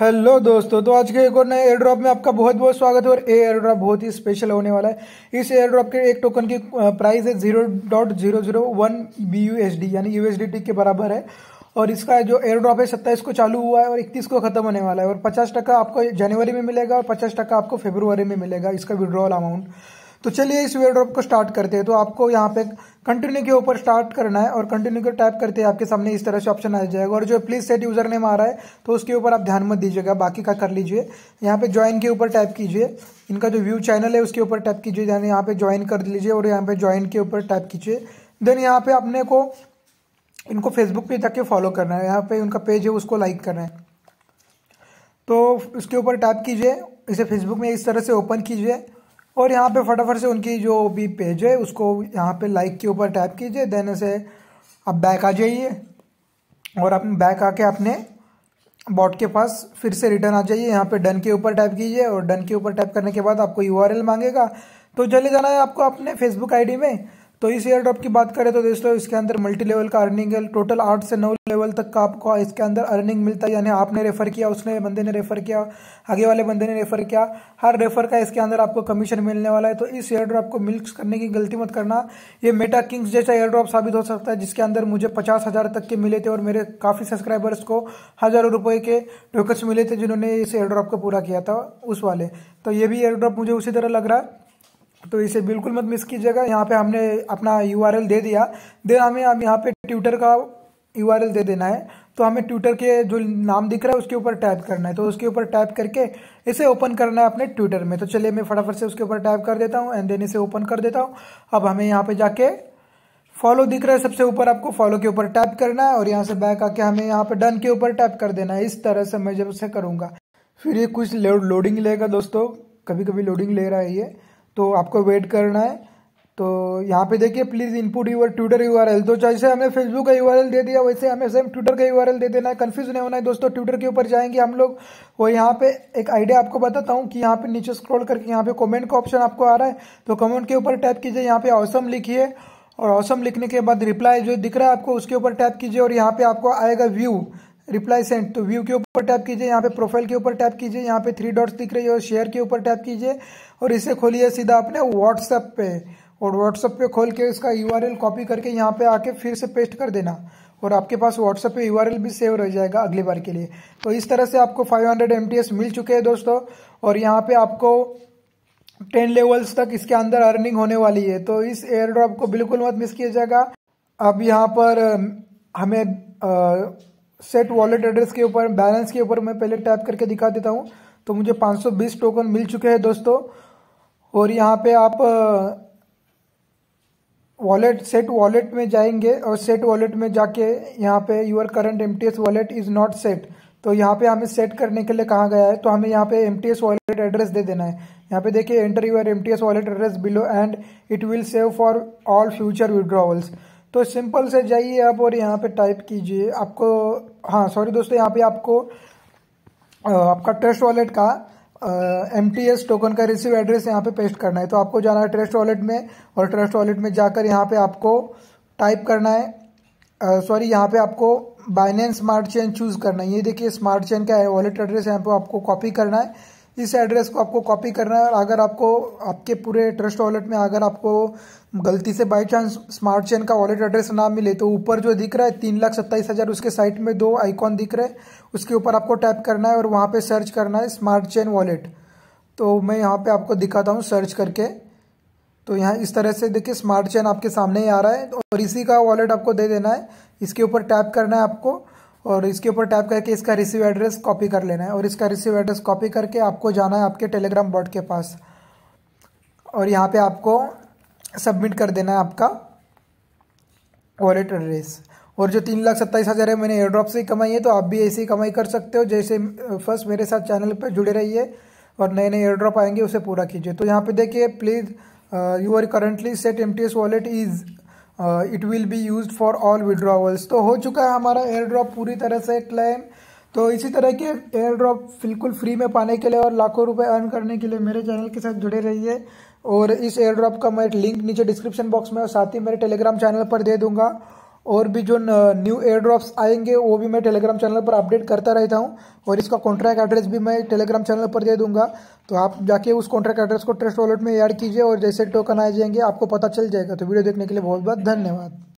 hello दोस्तों तो आज के एक और नए एयर ड्रॉप में आपका बहुत बहुत स्वागत है और ए एयर ड्रॉप बहुत ही स्पेशल होने वाला है इस एयर ड्रॉप के एक टोकन की प्राइस है zero dot zero zero one B U S D यानी यू एस डी टी के बराबर है और इसका जो एयर ड्रॉप है सत्ताईस को चालू हुआ है और इकतीस को खत्म होने वाला है और पचास टका आपको जनवरी में मिलेगा और पचास टका आपको फेब्रुवरी में मिलेगा इसका विड्रॉल अमाउंट तो चलिए इस ड्रॉप को स्टार्ट करते हैं तो आपको यहाँ पे कंटिन्यू के ऊपर स्टार्ट करना है और कंटिन्यू को टाइप करते हैं आपके सामने इस तरह से ऑप्शन आ जाएगा और जो प्लीज सेट यूजर नेम आ रहा है तो उसके ऊपर आप ध्यान मत दीजिएगा बाकी का कर लीजिए यहाँ पे ज्वाइन के ऊपर टाइप कीजिए इनका जो व्यू चैनल है उसके ऊपर टाइप कीजिए यानी यहाँ पे ज्वाइन कर लीजिए और यहाँ पे ज्वाइन के ऊपर टाइप कीजिए देन यहाँ पे अपने को इनको फेसबुक पे जाके फॉलो करना है यहाँ पे उनका पेज है उसको लाइक करना है तो उसके ऊपर टैप कीजिए इसे फेसबुक में इस तरह से ओपन कीजिए और यहाँ पे फटाफट से उनकी जो भी पेज है उसको यहाँ पे लाइक के ऊपर टैप कीजिए देन ऐसे आप बैक आ जाइए और आप बैक आके अपने बॉट के पास फिर से रिटर्न आ जाइए यहाँ पे डन के ऊपर टाइप कीजिए और डन के ऊपर टाइप करने के बाद आपको यू मांगेगा तो चले जाना है आपको अपने फेसबुक आईडी में तो इस एयर ड्रॉप की बात करें तो दोस्तों इसके अंदर मल्टी लेवल का अर्निंग है टोटल आठ से नौ लेवल तक का आपको इसके अंदर अर्निंग मिलता है यानी आपने रेफर किया उसने बंदे ने रेफर किया आगे वाले बंदे ने रेफर किया हर रेफर का इसके अंदर आपको कमीशन मिलने वाला है तो इस एयर ड्रॉप को मिल्क करने की गलती मत करना ये मेटा किंग्स जैसा एयर ड्रॉप साबित हो सकता है जिसके अंदर मुझे पचास हज़ार तक के मिले थे और मेरे काफ़ी सब्सक्राइबर्स को हज़ारों रुपये के टोकन्स मिले थे जिन्होंने इस एयर ड्रॉप को पूरा किया था उस वाले तो ये भी एयर ड्रॉप मुझे उसी तरह लग रहा है तो इसे बिल्कुल मत मिस कीजिएगा यहाँ पे हमने अपना यू दे दिया देन हमें अब यहाँ पे ट्विटर का यू दे देना है तो हमें ट्विटर के जो नाम दिख रहा है उसके ऊपर टाइप करना है तो उसके ऊपर टाइप करके इसे ओपन करना है अपने ट्विटर में तो चलिए मैं फटाफट से उसके ऊपर टाइप कर देता हूँ एंड देन इसे ओपन कर देता हूँ अब हमें यहाँ पे जाके फॉलो दिख रहा है सबसे ऊपर आपको फॉलो के ऊपर टैप करना है और यहाँ से बैक आके हमें यहाँ पे डन के ऊपर टैप कर देना है इस तरह से मैं जब उसे करूँगा फिर ये कुछ लोडिंग लेगा दोस्तों कभी कभी लोडिंग ले रहा है ये तो आपको वेट करना है तो यहाँ पे देखिए please input your Twitter U R L तो जैसे हमें फेसबुक का यू आर एल दे दिया वैसे हमें सेम ट्विटर का यू आर एल दे देना है कन्फ्यूज नहीं होना है दोस्तों ट्विटर के ऊपर जाएंगे हम लोग वो यहाँ पे एक आइडिया आपको बताता हूँ कि यहाँ पे नीचे स्क्रॉल करके यहाँ पे कमेंट का ऑप्शन आपको आ रहा है तो कमेंट के ऊपर टैप कीजिए यहाँ पे औसम लिखिए और औसम लिखने के बाद रिप्लाई जो दिख रहा है आपको उसके ऊपर टैप कीजिए और यहाँ पे आपको आएगा व्यू रिप्लाई सेंट तो व्यू के ऊपर टैप कीजिए यहाँ पे प्रोफाइल के ऊपर टैप कीजिए यहाँ पे थ्री डॉट्स दिख रही है और शेयर के ऊपर टैप कीजिए और इसे खोलिए सीधा अपने व्हाट्सएप पे और व्हाट्सएप पे खोल के इसका यू कॉपी करके यहाँ पे आके फिर से पेस्ट कर देना और आपके पास व्हाट्सएप पे यू भी सेव रह जाएगा अगली बार के लिए तो इस तरह से आपको फाइव हंड्रेड मिल चुके हैं दोस्तों और यहाँ पे आपको टेन लेवल्स तक इसके अंदर अर्निंग होने वाली है तो इस एयर ड्रॉप को बिल्कुल मत मिस किया जाएगा अब यहाँ पर हमें आ, सेट वॉलेट एड्रेस के ऊपर बैलेंस के ऊपर मैं पहले टैप करके दिखा देता हूँ तो मुझे 520 टोकन मिल चुके हैं दोस्तों और यहाँ पे आप वॉलेट सेट वॉलेट में जाएंगे और सेट वॉलेट में जाके यहाँ पे your current M T S wallet is not set तो यहाँ पे हमें सेट करने के लिए कहा गया है तो हमें यहाँ पे M T S wallet address दे देना है यहाँ पे देखिए enter your M T S wallet address below and it will save for all future withdrawals तो सिंपल से जाइए आप और यहाँ पे टाइप कीजिए आपको हाँ सॉरी दोस्तों यहाँ पे आपको आपका ट्रस्ट वॉलेट का एम टी एस टोकन का रिसीव एड्रेस यहाँ पे पेस्ट करना है तो आपको जाना है ट्रस्ट वॉलेट में और ट्रस्ट वॉलेट में जाकर यहाँ पे आपको टाइप करना है सॉरी यहाँ पे आपको बाइनेंस स्मार्ट चेन चूज करना है ये देखिए स्मार्ट चेन का वॉलेट एड्रेस यहाँ पे आपको कॉपी करना है इस एड्रेस को आपको कॉपी करना है और अगर आपको आपके पूरे ट्रस्ट वॉलेट में अगर आपको गलती से बाई चांस स्मार्ट चेन का वॉलेट एड्रेस ना मिले तो ऊपर जो दिख रहा है तीन लाख सत्ताईस हज़ार उसके साइट में दो आइकॉन दिख रहे हैं उसके ऊपर आपको टैप करना है और वहाँ पे सर्च करना है स्मार्ट चेन वॉलेट तो मैं यहाँ पे आपको दिखाता हूँ सर्च करके तो यहाँ इस तरह से देखिए स्मार्ट चेन आपके सामने ही आ रहा है और इसी का वॉलेट आपको दे देना है इसके ऊपर टैप करना है आपको और इसके ऊपर टैप करके इसका रिसीव एड्रेस कॉपी कर लेना है और इसका रिसीव एड्रेस कॉपी करके आपको जाना है आपके टेलीग्राम बॉट के पास और यहाँ पे आपको सबमिट कर देना है आपका वॉलेट एड्रेस और जो तीन लाख सत्ताईस हज़ार है मैंने एयरड्रॉप से ही कमाई है तो आप भी ऐसी कमाई कर सकते हो जैसे फर्स्ट मेरे साथ चैनल पर जुड़े रहिए और नए नए एयरड्रॉप आएंगे उसे पूरा कीजिए तो यहाँ पे देखिए please you are currently set M T S wallet is it will be use for all withdrawals तो हो चुका है हमारा एयर ड्रॉप पूरी तरह से क्लेम तो इसी तरह के एयर ड्रॉप बिल्कुल फ्री में पाने के लिए और लाखों रुपए अर्न करने के लिए मेरे चैनल के साथ जुड़े रहिए और इस एयर ड्रॉप का मैं लिंक नीचे डिस्क्रिप्शन बॉक्स में और साथ ही मेरे टेलीग्राम चैनल पर दे दूंगा और भी जो न्यू एयर ड्रॉप्स आएंगे वो भी मैं टेलीग्राम चैनल पर अपडेट करता रहता हूँ और इसका कॉन्ट्रैक्ट एड्रेस भी मैं टेलीग्राम चैनल पर दे दूंगा तो आप जाके उस कॉन्ट्रैक्ट एड्रेस को ट्रस्ट वॉलेट में ऐड कीजिए और जैसे टोकन आ जाएंगे आपको पता चल जाएगा तो वीडियो देखने के लिए बहुत बहुत धन्यवाद